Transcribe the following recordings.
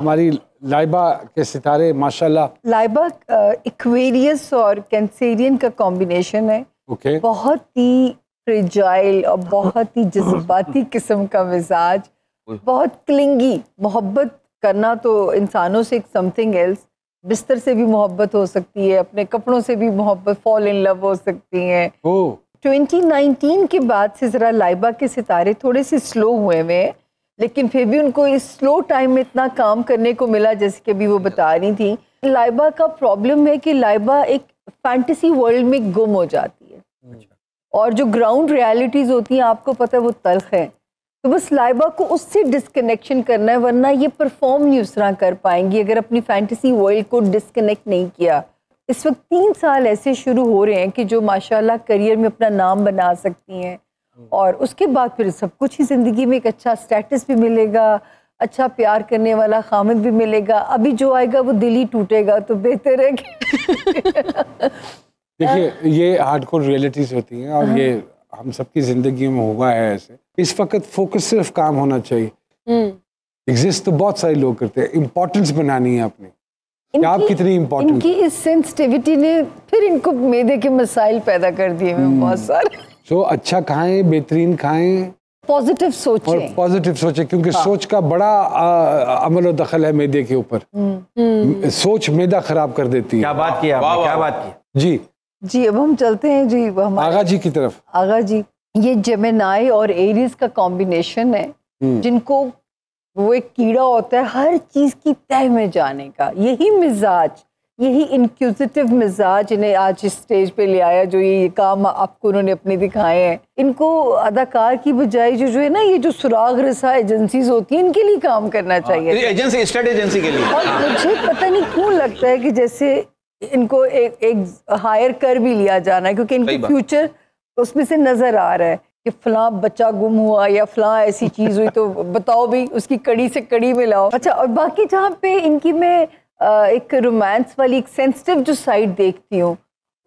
हमारी लाइबा के सितारे माशाल्लाह लाइबा इक्वेरियस और कैंसेरियन का कॉम्बिनेशन है okay. बहुत ही फ्रिजाइल और बहुत ही जज्बाती किस्म का मिजाज बहुत क्लिंगी मोहब्बत करना तो इंसानों से एक समथिंग एल्स बिस्तर से भी मोहब्बत हो सकती है अपने कपड़ों से भी मोहब्बत फॉल इन लव हो सकती है oh. के बाद से ज़रा लाइबा के सितारे थोड़े से स्लो हुए हुए हैं लेकिन फिर भी उनको इस स्लो टाइम में इतना काम करने को मिला जैसे कि अभी वो बता रही थी लाइबा का प्रॉब्लम है कि लाइबा एक फैंटेसी वर्ल्ड में गुम हो जाती है अच्छा। और जो ग्राउंड रियलिटीज़ होती हैं आपको पता है वो तलख है तो बस लाइबा को उससे डिसकनेक्शन करना है वरना ये परफॉर्म नहीं उस तरह कर पाएंगी अगर अपनी फैंटेसी वर्ल्ड को डिसकनेक्ट नहीं किया इस वक्त तीन साल ऐसे शुरू हो रहे हैं कि जो माशाल्लाह करियर में अपना नाम बना सकती हैं हम्म। और उसके बाद फिर सब कुछ ही ज़िंदगी में एक अच्छा स्टेटस भी मिलेगा अच्छा प्यार करने वाला खामिद भी मिलेगा अभी जो आएगा वो दिल ही टूटेगा तो बेहतर है कि देखिए ये हार्डकोर रियलिटीज़ होती हैं और ये हाँ। हम सबकी ज़िंदगी में हुआ है ऐसे इस वक्त फोकस सिर्फ काम होना चाहिए एग्जिस्ट हम्म। तो बहुत सारे लोग करते हैं इम्पोर्टेंस बनानी है अपनी इनकी, आप कितनी इम्पोर्टेंट इनकी इस सेंसिटिविटी ने फिर इनको मेदे के मसाइल पैदा कर दिए हम्म। बहुत सारे सो so, अच्छा खाएं बेहतरीन खाएं पॉजिटिव सोचें और पॉजिटिव सोचें क्योंकि हाँ। सोच का बड़ा अमल दखल है मैदे के ऊपर हम्म। हम्म। सोच मैदा खराब कर देती है क्या बात की आपने क्या बात की जी जी अब हम चलते हैं जी आगा जी की तरफ आगा जी ये जमेनाई और एरिस का कॉम्बिनेशन है हम्म। जिनको वो एक कीड़ा होता है हर चीज की तह में जाने का यही मिजाज यही इंक्यूजिटिव मिजाज इन्हें आज इस स्टेज पे ले आया जो ये काम आपको उन्होंने अपने दिखाए हैं इनको अदाकार की बजाय जो जो है ना ये जो सुराग रसा एजेंसीज होती हैं इनके लिए काम करना हाँ, चाहिए एजेंसी स्टेट एजेंसी के लिए और हाँ। मुझे पता नहीं क्यों लगता है कि जैसे इनको एक एक हायर कर भी लिया जाना है क्योंकि इनकी फ्यूचर उसमें से नज़र आ रहा है कि फलां बच्चा गुम हुआ या फलां ऐसी चीज़ हुई तो बताओ भी उसकी कड़ी से कड़ी मिलाओ अच्छा और बाकी जहाँ पे इनकी मैं एक रोमांस वाली एक सेंसिटिव जो साइड देखती हूँ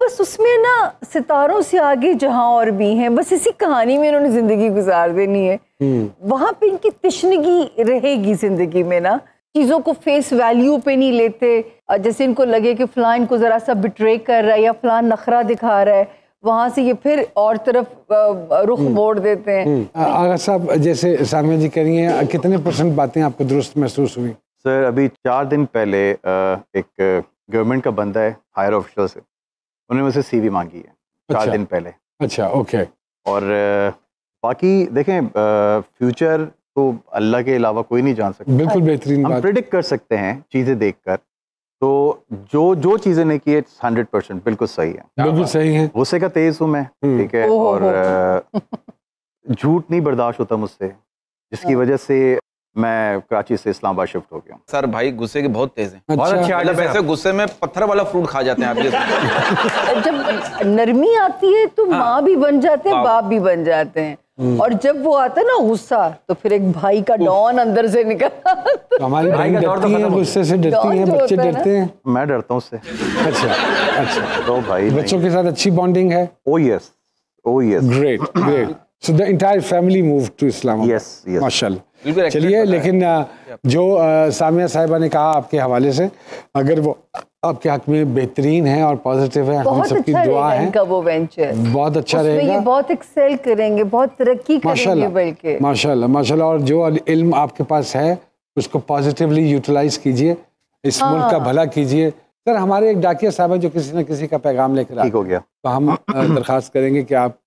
बस उसमें ना सितारों से आगे जहाँ और भी हैं बस इसी कहानी में इन्होंने ज़िंदगी गुजार देनी है हम्म। वहाँ पे इनकी तिश्नगी रहेगी ज़िंदगी में ना चीज़ों को फेस वैल्यू पे नहीं लेते जैसे इनको लगे कि फ़लाँ इनको ज़रा सा बिट्रे कर रहा है या फ़लाँ नखरा दिखा रहा है वहाँ से ये फिर और तरफ रुख हम्म। मोड़ देते हैं हम्म। आगा साहब जैसे सामिया जी कह रही हैं कितने परसेंट बातें आपको दुरुस्त महसूस हुई सर अभी चार दिन पहले एक गवर्नमेंट का बंदा है हायर ऑफिसर से उन्होंने मुझसे सीवी मांगी है चार अच्छा, दिन पहले अच्छा ओके और बाकी देखें फ्यूचर तो अल्लाह के अलावा कोई नहीं जान सकता बिल्कुल बेहतरीन हम प्रिडिक्ट कर सकते हैं चीज़ें देख कर तो जो जो चीज़ें ने की हंड्रेड परसेंट बिल्कुल सही है बिल्कुल सही है गुस्से का तेज़ हूँ मैं हम्म। ठीक है और झूठ नहीं बर्दाश्त होता मुझसे जिसकी हाँ। वजह से मैं कराची से इस्लामाबाद शिफ्ट हो गया सर भाई गुस्से के बहुत तेज हैं अच्छा। बहुत अच्छा मतलब ऐसे गुस्से में पत्थर वाला फ्रूट खा जाते हैं आप जब नरमी आती है तो हाँ। माँ भी बन जाते हैं बाप भी बन जाते हैं हम्म। और जब वो आता है ना गुस्सा तो फिर एक भाई का डॉन अंदर से निकल तो हमारी भाई का तो डरती है गुस्से से डरती है बच्चे डरते हैं मैं डरता हूँ उससे अच्छा अच्छा तो भाई बच्चों के साथ अच्छी बॉन्डिंग है oh yes oh yes great great so the entire family move to Islamabad yes माशाल्लाह चलिए लेकिन uh, जो uh, सामिया साहिबा ने कहा आपके हवाले से अगर वो आपके हक में बेहतरीन है और पॉजिटिव है हम सबकी अच्छा दुआ है वो वेंचर बहुत अच्छा रहेगा ये बहुत एक्सेल करेंगे बहुत तरक्की करेंगे बल्कि माशाल्लाह माशाल्लाह और जो इल्म आपके पास है उसको पॉजिटिवली यूटिलाइज कीजिए इस हाँ। मुल्क का भला कीजिए सर हमारे एक डाकिया साहब है जो किसी न किसी का पैगाम लेकर ठीक हो गया तो हम uh, दरखास्त करेंगे कि आप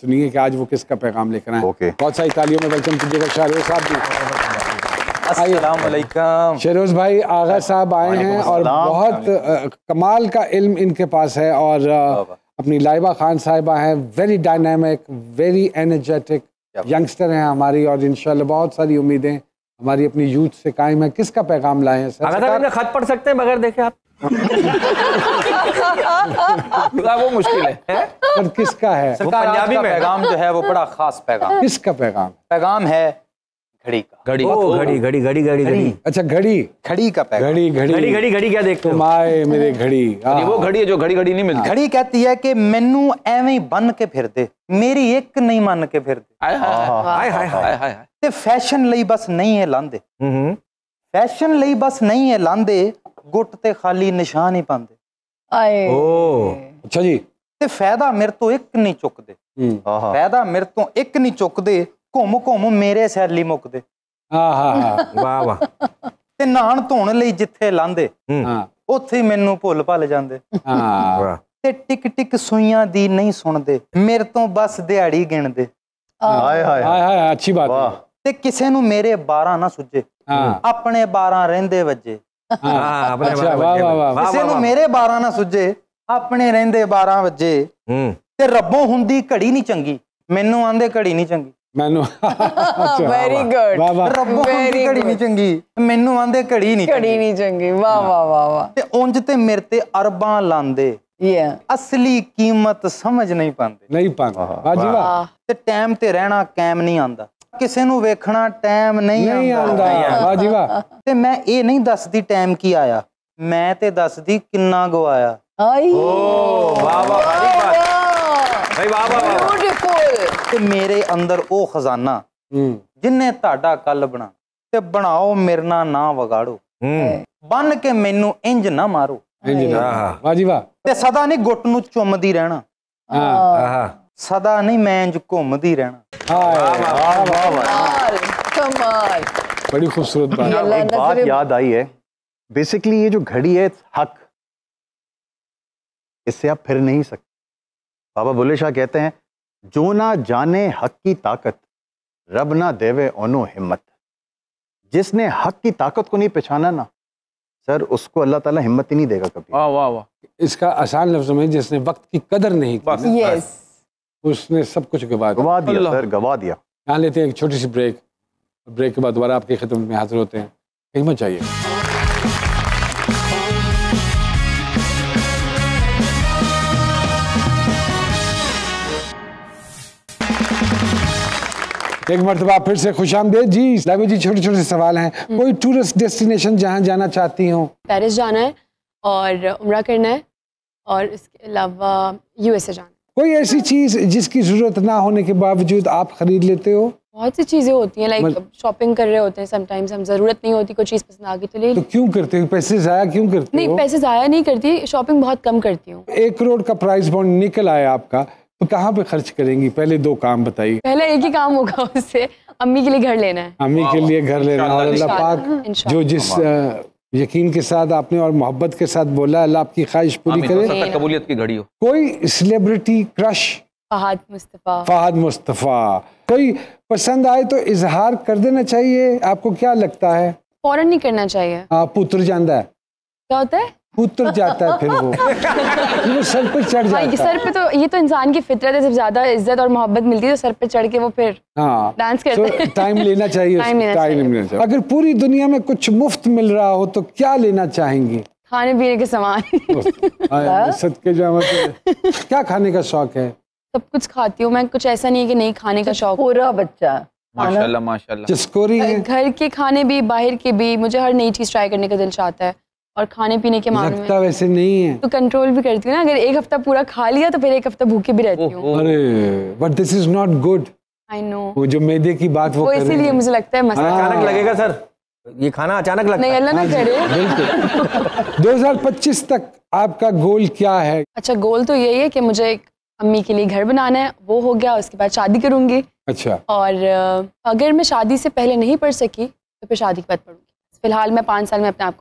सुनिए कि आज वो किसका पैगाम लेकर रहे हैं ओके बहुत सारी तालियों में वेलकम कीजिएगा शाहरुख साहब जी शेरोज भाई आगा साहब आए हैं और बहुत कमाल का इल्म इनके पास है और अपनी लाइबा खान साहिबा हैं very dynamic very energetic youngster हैं हमारी और इनशाला बहुत सारी उम्मीदें हमारी अपनी यूथ से कायम है किसका पैगाम लाए हैं सर खत पढ़ सकते हैं बगैर देखे आप वो मुश्किल है, है? पर किसका है वो पंजाबी में पैगाम जो है वो बड़ा खास पैगाम किसका पैगाम पैगाम है घड़ी का घड़ी घड़ी घड़ी घड़ी घड़ी घड़ी अच्छा घड़ी घड़ी का पैगाम घड़ी घड़ी घड़ी घड़ी घड़ी क्या देखते हो माए मेरे घड़ी हाँ। वो घड़ी है जो घड़ी घड़ी नहीं मिलती घड़ी कहती है कि मेनू एवं बन के फिर दे मेरी एक नहीं ਕੇ के फिर दे हाँ। फैशन ਹਾਏ बस नहीं है लांदे हम्म। फैशन ਨਹੀਂ बस नहीं है लांदे गुट ते खाली निशान ही पाते अच्छा जी ते फायदा मेरे तो एक नहीं चुक दे फायदा मेरे तो एक नहीं चुक घूम घूम मेरे सैली मुक दे वाह वाह ते नहाण धोन लई जिथे लांदे उथे मेनू भुल भल जांदे ते टिक टिक सुइयां दी नहीं सुनदे मेरे तो बस दिहाड़ी गिण दे अच्छी बात ते किसे नू मेरे बारा ना सुजे अपने बारा रेंदे वजे ਹਾਂ ਆਪਣੇ ਵਾਹ ਵਾਹ ਵਾਹ ਕਿਸੇ ਨੂੰ ਮੇਰੇ 12 ਨਾ ਸੁਜੇ ਆਪਣੇ ਰਹਿੰਦੇ 12 ਵਜੇ ਹੂੰ ਤੇ ਰੱਬੋਂ ਹੁੰਦੀ ਘੜੀ ਨਹੀਂ ਚੰਗੀ ਮੈਨੂੰ ਆਂਦੇ ਘੜੀ ਨਹੀਂ ਚੰਗੀ ਮੈਨੂੰ ਅੱਛਾ ਵੈਰੀ ਗੁੱਡ ਰੱਬੋਂ ਹੁੰਦੀ ਘੜੀ ਨਹੀਂ ਚੰਗੀ ਮੈਨੂੰ ਆਂਦੇ ਘੜੀ ਨਹੀਂ ਘੜੀ ਨਹੀਂ ਚੰਗੀ ਵਾਹ ਵਾਹ ਵਾਹ ਵਾਹ ਤੇ ਉਂਝ ਤੇ ਮੇਰੇ ਤੇ ਅਰਬਾਂ ਲਾਂਦੇ ਯਾ ਅਸਲੀ ਕੀਮਤ ਸਮਝ ਨਹੀਂ ਪਾਉਂਦੇ ਨਹੀਂ ਪਾਉਂਦੇ ਵਾਹ ਜੀ ਵਾਹ ਤੇ ਟਾਈਮ ਤੇ ਰਹਿਣਾ ਕਾਇਮ ਨਹੀਂ ਆਂਦਾ ਕਿਸੇ ਨੂੰ ਵੇਖਣਾ ਟਾਈਮ ਨਹੀਂ ਨਹੀਂ ਆਉਂਦਾ ਵਾਹ ਜੀ ਵਾਹ ਤੇ ਮੈਂ ਇਹ ਨਹੀਂ ਦੱਸਦੀ ਟਾਈਮ ਕੀ ਆਇਆ ਮੈਂ ਤੇ ਦੱਸਦੀ ਕਿੰਨਾ ਗਵਾਇਆ ਆਈ ਓ ਵਾਹ ਵਾਹ ਵਾਹ ਵਾਹ ਭਾਈ ਵਾਹ ਵਾਹ ਬਿਊਟੀਫੁਲ ਤੇ ਮੇਰੇ ਅੰਦਰ ਉਹ ਖਜ਼ਾਨਾ ਜਿੰਨੇ ਤੁਹਾਡਾ ਕੱਲ ਬਣਾ ਤੇ ਬਣਾਓ ਮੇਰੇ ਨਾਲ ਨਾ ਵਗਾੜੋ ਬੰਨ ਕੇ ਮੈਨੂੰ ਇੰਜ ਨਾ ਮਾਰੋ ਇੰਜ ਨਾ ਵਾਹ ਜੀ ਵਾਹ ਤੇ ਸਦਾ ਨਹੀਂ ਗੁੱਟ ਨੂੰ ਚੁੰਮਦੀ ਰਹਿਣਾ ਹਾਂ ਆਹਾ सदा नहीं मैं इंज घूमती रहना बड़ी खूबसूरत बात बात याद आई है बेसिकली ये जो घड़ी है हक इससे आप फिर नहीं सकते बाबा बुले शाह कहते हैं जो ना जाने हक की ताकत रब ना देवे ओनो हिम्मत जिसने हक की ताकत को नहीं पहचाना ना सर उसको अल्लाह ताला हिम्मत ही नहीं देगा कभी वाह वाह वाह इसका आसान लफ्ज में जिसने वक्त की कदर नहीं की उसने सब कुछ गवा दिया गवा दिया सर गवा दिया जान लेते हैं एक छोटी सी ब्रेक ब्रेक के बाद दोबारा आपकी खिदमत में हाजिर होते हैं मत जाइए एक मरतबा फिर से खुश आमदेद जी लाइव जी छोटे छोटे सवाल हैं हम्म। कोई टूरिस्ट डेस्टिनेशन जहाँ जाना चाहती हूँ पेरिस जाना है और उम्र करना है और इसके अलावा यूएसए जाना है कोई ऐसी चीज जिसकी जरूरत ना होने के बावजूद आप खरीद लेते हो बहुत सी चीजें होती हैं लाइक मतलब- शॉपिंग कर रहे होते हैं समटाइम्स हम जरूरत नहीं होती कोई चीज पसंद आ गई तो ले तो क्यों करते हो पैसे जाया क्यों करते नहीं हो? पैसे जाया नहीं करती शॉपिंग बहुत कम करती हूँ एक करोड़ का प्राइस बॉन्ड निकल आया आपका तो कहाँ पे खर्च करेंगी पहले दो काम बताइए पहले एक ही काम होगा उससे अम्मी के लिए घर लेना है अम्मी के लिए घर लेना और अल्लाह पाक जो जिस यकीन के साथ आपने और मोहब्बत के साथ बोला अल्लाह आपकी ख्वाहिश पूरी करे कबूलियत की घड़ी हो कोई सेलिब्रिटी क्रश फहद मुस्तफ़ा फहद मुस्तफ़ा कोई पसंद आए तो इजहार कर देना चाहिए आपको क्या लगता है फौरन नहीं करना चाहिए आ, हाँ, पुत्र जानता है क्या होता है उतर तो जाता है फिर वो वो सर पे चढ़ जाता है सर पे तो ये तो इंसान की फितरत है जब ज्यादा इज्जत और मोहब्बत मिलती है तो सर पे चढ़ के वो फिर हाँ डांस करते so, हैं टाइम लेना चाहिए टाइम लेना, चाहिए। चाहिए अगर पूरी दुनिया में कुछ मुफ्त मिल रहा हो तो क्या लेना चाहेंगी खाने पीने के सामान हाँ, हाँ। सदके जामा तो क्या खाने का शौक है सब कुछ खाती हूँ मैं कुछ ऐसा नहीं है कि नहीं खाने का अच्छा, शौक पूरा बच्चा माशाल्लाह माशाल्लाह घर के खाने भी बाहर के भी मुझे हर नई चीज ट्राई करने का दिल चाहता है और खाने पीने के मामले में वैसे नहीं है तो कंट्रोल भी करती हूँ ना अगर एक हफ्ता पूरा खा लिया तो फिर एक हफ्ता भूखे भी रहती हूँ अरे but this is not good I know वो जो मैदे की बात वो, वो इसीलिए मुझे लगता है मसाला अचानक हाँ। लगेगा सर ये खाना अचानक लगता नहीं अल्लाह ना हाँ करे बिल्कुल 2025 तक आपका गोल क्या है अच्छा गोल तो यही है कि मुझे एक अम्मी के लिए घर बनाना है वो हो गया उसके बाद शादी करूंगी अच्छा और अगर मैं शादी से पहले नहीं पढ़ सकी तो फिर शादी के बाद पढ़ूंगी फिलहाल मैं पाँच साल में अपने आप को